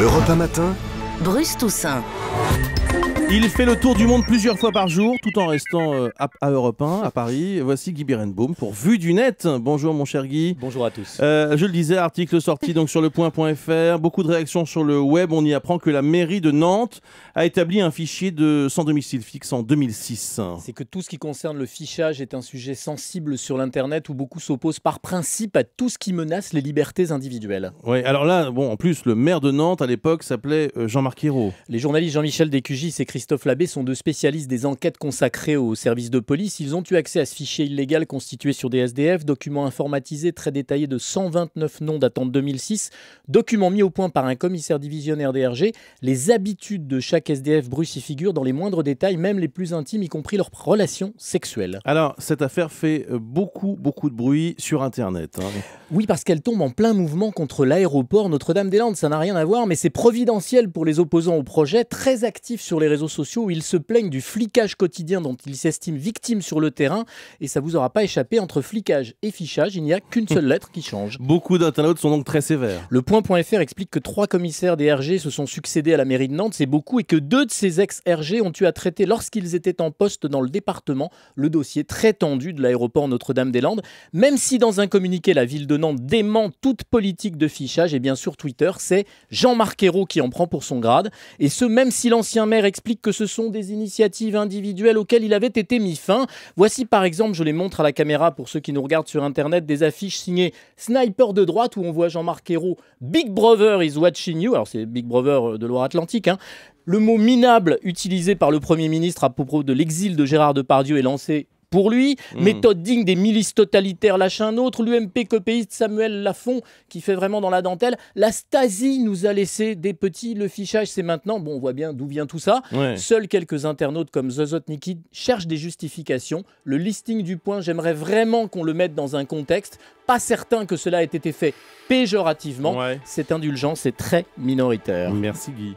Europe un matin. Bruce Toussaint. Il fait le tour du monde plusieurs fois par jour, tout en restant euh, à, à, à Paris. Voici Guy Birenbaum pour Vue du Net. Bonjour mon cher Guy. Bonjour à tous. Euh, je le disais, article sorti donc sur le point.fr. Beaucoup de réactions sur le web. On y apprend que la mairie de Nantes a établi un fichier de sans domicile fixe en 2006. C'est que tout ce qui concerne le fichage est un sujet sensible sur l'Internet où beaucoup s'opposent par principe à tout ce qui menace les libertés individuelles. Oui, alors là, bon, en plus, le maire de Nantes à l'époque s'appelait euh, Jean-Marc Ayrault. Les journalistes Jean-Michel Descugis et Christophe Labbé sont deux spécialistes des enquêtes consacrées aux services de police. Ils ont eu accès à ce fichier illégal constitué sur des SDF, document informatisé très détaillé de 129 noms datant de 2006, document mis au point par un commissaire divisionnaire DRG. Les habitudes de chaque SDF Bruce y figurent dans les moindres détails, même les plus intimes, y compris leurs relations sexuelles. Alors, cette affaire fait euh, beaucoup, beaucoup de bruit sur Internet. Hein. Oui, parce qu'elle tombe en plein mouvement contre l'aéroport Notre-Dame-des-Landes. Ça n'a rien à voir, mais c'est providentiel pour les opposants au projet, très actifs sur les réseaux sociaux où ils se plaignent du flicage quotidien dont ils s'estiment victimes sur le terrain. Et ça vous aura pas échappé, entre flicage et fichage, il n'y a qu'une seule lettre qui change. Beaucoup d'internautes sont donc très sévères. Le point.fr explique que trois commissaires des RG se sont succédés à la mairie de Nantes, c'est beaucoup, et que deux de ces ex-RG ont eu à traiter lorsqu'ils étaient en poste dans le département le dossier très tendu de l'aéroport Notre-Dame-des-Landes. Même si dans un communiqué, la ville de Nantes dément toute politique de fichage, et bien sûr Twitter, c'est Jean-Marc Ayrault qui en prend pour son grade. Et ce, même si l'ancien maire explique que ce sont des initiatives individuelles auxquelles il avait été mis fin. Voici par exemple, je les montre à la caméra pour ceux qui nous regardent sur Internet, des affiches signées Sniper de droite où on voit Jean-Marc Ayrault, Big Brother is watching you. Alors c'est Big Brother de Loire-Atlantique. Hein. Le mot minable utilisé par le Premier ministre à propos de l'exil de Gérard Depardieu est lancé pour lui. Hmm. Méthode digne des milices totalitaires lâche un autre. L'UMP copéiste Samuel Lafont qui fait vraiment dans la dentelle. La Stasi nous a laissé des petits. Le fichage, c'est maintenant. Bon, on voit bien d'où vient tout ça. Seuls quelques internautes comme Zozotniki cherchent des justifications. Le listing du point, j'aimerais vraiment qu'on le mette dans un contexte. Pas certain que cela ait été fait péjorativement. Cette indulgence est très minoritaire. Merci Guy.